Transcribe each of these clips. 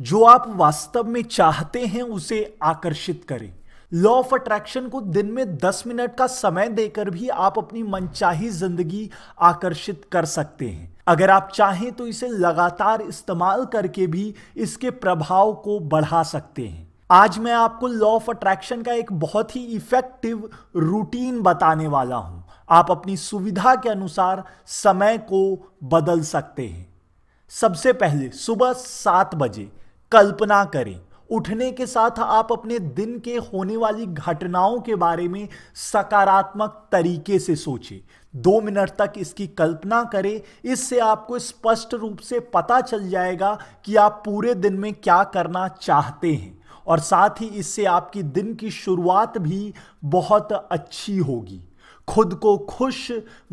जो आप वास्तव में चाहते हैं उसे आकर्षित करें लॉ ऑफ अट्रैक्शन को दिन में 10 मिनट का समय देकर भी आप अपनी मनचाही जिंदगी आकर्षित कर सकते हैं अगर आप चाहें तो इसे लगातार इस्तेमाल करके भी इसके प्रभाव को बढ़ा सकते हैं आज मैं आपको लॉ ऑफ अट्रैक्शन का एक बहुत ही इफेक्टिव रूटीन बताने वाला हूं आप अपनी सुविधा के अनुसार समय को बदल सकते हैं सबसे पहले सुबह सात बजे कल्पना करें उठने के साथ आप अपने दिन के होने वाली घटनाओं के बारे में सकारात्मक तरीके से सोचें दो मिनट तक इसकी कल्पना करें इससे आपको स्पष्ट रूप से पता चल जाएगा कि आप पूरे दिन में क्या करना चाहते हैं और साथ ही इससे आपकी दिन की शुरुआत भी बहुत अच्छी होगी खुद को खुश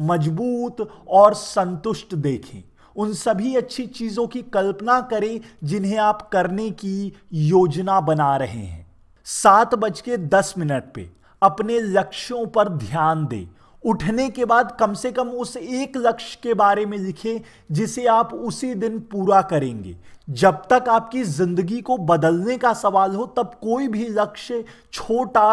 मजबूत और संतुष्ट देखें उन सभी अच्छी चीज़ों की कल्पना करें जिन्हें आप करने की योजना बना रहे हैं सात बज के दस मिनट पे अपने लक्ष्यों पर ध्यान दें उठने के बाद कम से कम उस एक लक्ष्य के बारे में लिखें जिसे आप उसी दिन पूरा करेंगे जब तक आपकी ज़िंदगी को बदलने का सवाल हो तब कोई भी लक्ष्य छोटा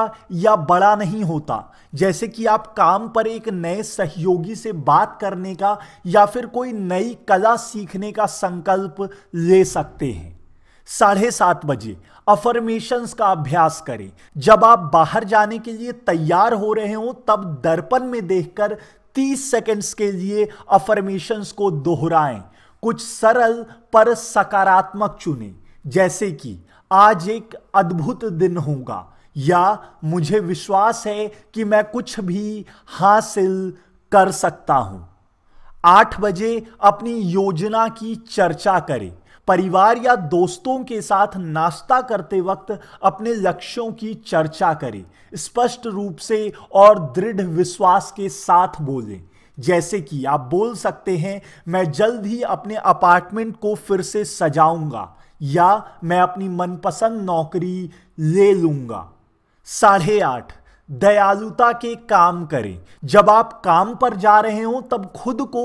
या बड़ा नहीं होता जैसे कि आप काम पर एक नए सहयोगी से बात करने का या फिर कोई नई कला सीखने का संकल्प ले सकते हैं साढ़े सात बजे अफर्मेशंस का अभ्यास करें जब आप बाहर जाने के लिए तैयार हो रहे हो तब दर्पण में देखकर 30 सेकंड्स के लिए अफर्मेशंस को दोहराएं कुछ सरल पर सकारात्मक चुने जैसे कि आज एक अद्भुत दिन होगा या मुझे विश्वास है कि मैं कुछ भी हासिल कर सकता हूं आठ बजे अपनी योजना की चर्चा करें परिवार या दोस्तों के साथ नाश्ता करते वक्त अपने लक्ष्यों की चर्चा करें स्पष्ट रूप से और दृढ़ विश्वास के साथ बोलें जैसे कि आप बोल सकते हैं मैं जल्द ही अपने अपार्टमेंट को फिर से सजाऊंगा या मैं अपनी मनपसंद नौकरी ले लूंगा साढ़े आठ दयालुता के काम करें जब आप काम पर जा रहे हो तब खुद को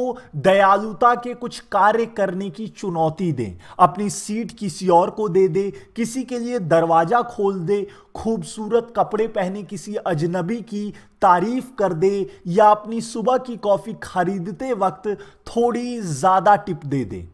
दयालुता के कुछ कार्य करने की चुनौती दें अपनी सीट किसी और को दे दे किसी के लिए दरवाज़ा खोल दे खूबसूरत कपड़े पहने किसी अजनबी की तारीफ कर दे या अपनी सुबह की कॉफ़ी खरीदते वक्त थोड़ी ज़्यादा टिप दे दे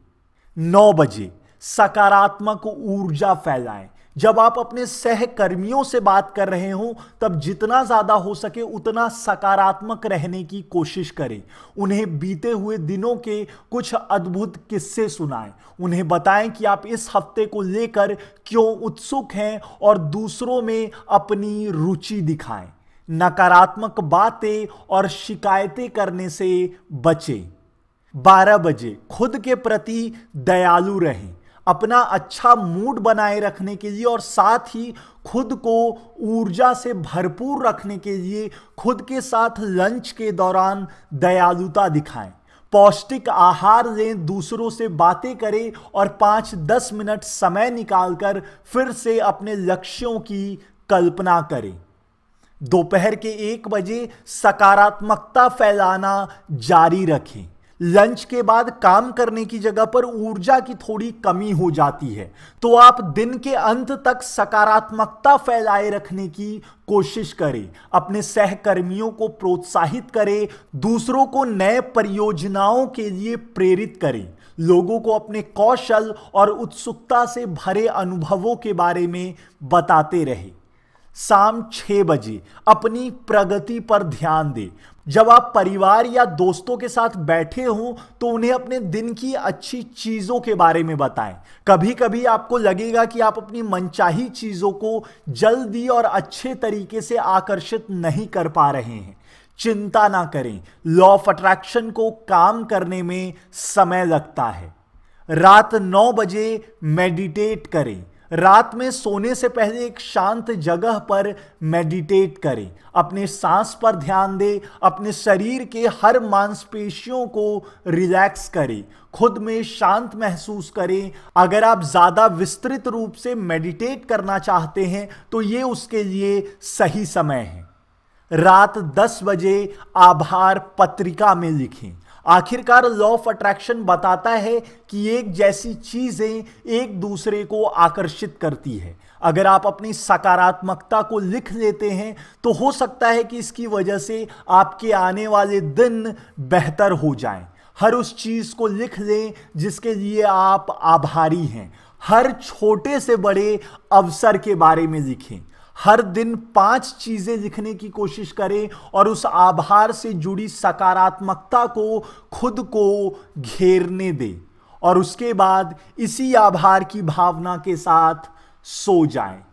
नौ बजे सकारात्मक ऊर्जा फैलाएं जब आप अपने सहकर्मियों से बात कर रहे हो तब जितना ज़्यादा हो सके उतना सकारात्मक रहने की कोशिश करें उन्हें बीते हुए दिनों के कुछ अद्भुत किस्से सुनाएं उन्हें बताएं कि आप इस हफ्ते को लेकर क्यों उत्सुक हैं और दूसरों में अपनी रुचि दिखाएं नकारात्मक बातें और शिकायतें करने से बचें 12 बजे खुद के प्रति दयालु रहें अपना अच्छा मूड बनाए रखने के लिए और साथ ही खुद को ऊर्जा से भरपूर रखने के लिए खुद के साथ लंच के दौरान दयालुता दिखाएं पौष्टिक आहार लें दूसरों से बातें करें और पाँच दस मिनट समय निकालकर फिर से अपने लक्ष्यों की कल्पना करें दोपहर के एक बजे सकारात्मकता फैलाना जारी रखें लंच के बाद काम करने की जगह पर ऊर्जा की थोड़ी कमी हो जाती है तो आप दिन के अंत तक सकारात्मकता फैलाए रखने की कोशिश करें अपने सहकर्मियों को प्रोत्साहित करें दूसरों को नए परियोजनाओं के लिए प्रेरित करें लोगों को अपने कौशल और उत्सुकता से भरे अनुभवों के बारे में बताते रहें शाम छह बजे अपनी प्रगति पर ध्यान दे जब आप परिवार या दोस्तों के साथ बैठे हों तो उन्हें अपने दिन की अच्छी चीज़ों के बारे में बताएं कभी कभी आपको लगेगा कि आप अपनी मनचाही चीज़ों को जल्दी और अच्छे तरीके से आकर्षित नहीं कर पा रहे हैं चिंता ना करें लॉ ऑफ अट्रैक्शन को काम करने में समय लगता है रात 9 बजे मेडिटेट करें रात में सोने से पहले एक शांत जगह पर मेडिटेट करें अपने सांस पर ध्यान दें अपने शरीर के हर मांसपेशियों को रिलैक्स करें खुद में शांत महसूस करें अगर आप ज़्यादा विस्तृत रूप से मेडिटेट करना चाहते हैं तो ये उसके लिए सही समय है रात 10 बजे आभार पत्रिका में लिखें आखिरकार लॉ ऑफ अट्रैक्शन बताता है कि एक जैसी चीज़ें एक दूसरे को आकर्षित करती है अगर आप अपनी सकारात्मकता को लिख लेते हैं तो हो सकता है कि इसकी वजह से आपके आने वाले दिन बेहतर हो जाएं। हर उस चीज़ को लिख लें जिसके लिए आप आभारी हैं हर छोटे से बड़े अवसर के बारे में लिखें हर दिन पांच चीजें लिखने की कोशिश करें और उस आभार से जुड़ी सकारात्मकता को खुद को घेरने दें और उसके बाद इसी आभार की भावना के साथ सो जाएं